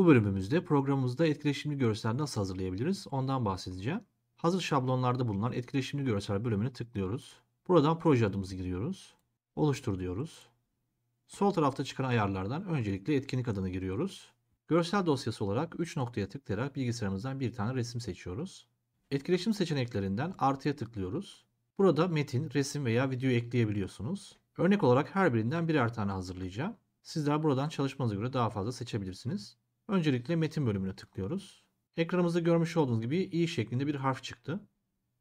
Bu bölümümüzde programımızda etkileşimli görsel nasıl hazırlayabiliriz ondan bahsedeceğim. Hazır şablonlarda bulunan etkileşimli görsel bölümüne tıklıyoruz. Buradan proje adımızı giriyoruz. Oluştur diyoruz. Sol tarafta çıkan ayarlardan öncelikle etkinlik adını giriyoruz. Görsel dosyası olarak 3 noktaya tıklayarak bilgisayarımızdan bir tane resim seçiyoruz. Etkileşim seçeneklerinden artıya tıklıyoruz. Burada metin, resim veya video ekleyebiliyorsunuz. Örnek olarak her birinden birer tane hazırlayacağım. Sizler buradan çalışmanıza göre daha fazla seçebilirsiniz. Öncelikle metin bölümüne tıklıyoruz. Ekranımızda görmüş olduğunuz gibi i şeklinde bir harf çıktı.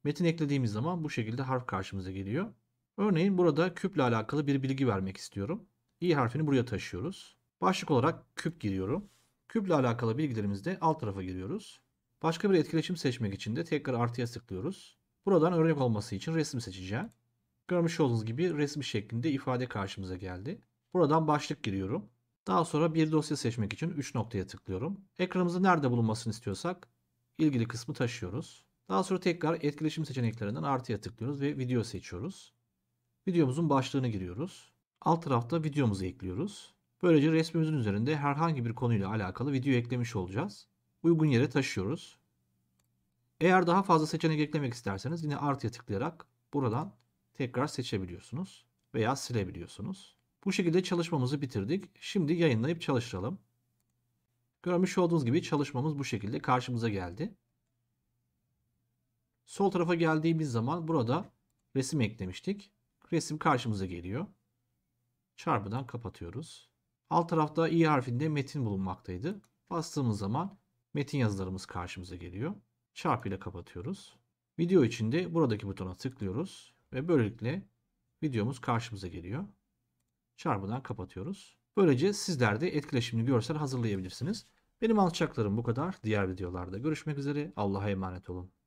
Metin eklediğimiz zaman bu şekilde harf karşımıza geliyor. Örneğin burada küple alakalı bir bilgi vermek istiyorum. i harfini buraya taşıyoruz. Başlık olarak küp giriyorum. Küple alakalı bilgilerimizde alt tarafa giriyoruz. Başka bir etkileşim seçmek için de tekrar artıya tıklıyoruz. Buradan örnek olması için resim seçeceğim. Görmüş olduğunuz gibi resmi şeklinde ifade karşımıza geldi. Buradan başlık giriyorum. Daha sonra bir dosya seçmek için 3 noktaya tıklıyorum. Ekranımızı nerede bulunmasını istiyorsak ilgili kısmı taşıyoruz. Daha sonra tekrar etkileşim seçeneklerinden artıya tıklıyoruz ve video seçiyoruz. Videomuzun başlığını giriyoruz. Alt tarafta videomuzu ekliyoruz. Böylece resmimizin üzerinde herhangi bir konuyla alakalı video eklemiş olacağız. Uygun yere taşıyoruz. Eğer daha fazla seçenek eklemek isterseniz yine artıya tıklayarak buradan tekrar seçebiliyorsunuz veya silebiliyorsunuz. Bu şekilde çalışmamızı bitirdik. Şimdi yayınlayıp çalıştıralım. Görmüş olduğunuz gibi çalışmamız bu şekilde karşımıza geldi. Sol tarafa geldiğimiz zaman burada resim eklemiştik. Resim karşımıza geliyor. Çarpıdan kapatıyoruz. Alt tarafta i harfinde metin bulunmaktaydı. Bastığımız zaman metin yazılarımız karşımıza geliyor. Çarp ile kapatıyoruz. Video içinde buradaki butona tıklıyoruz ve böylelikle videomuz karşımıza geliyor çarpıdan kapatıyoruz. Böylece sizler de etkileşimli görsel hazırlayabilirsiniz. Benim alçaklarım bu kadar. Diğer videolarda görüşmek üzere. Allah'a emanet olun.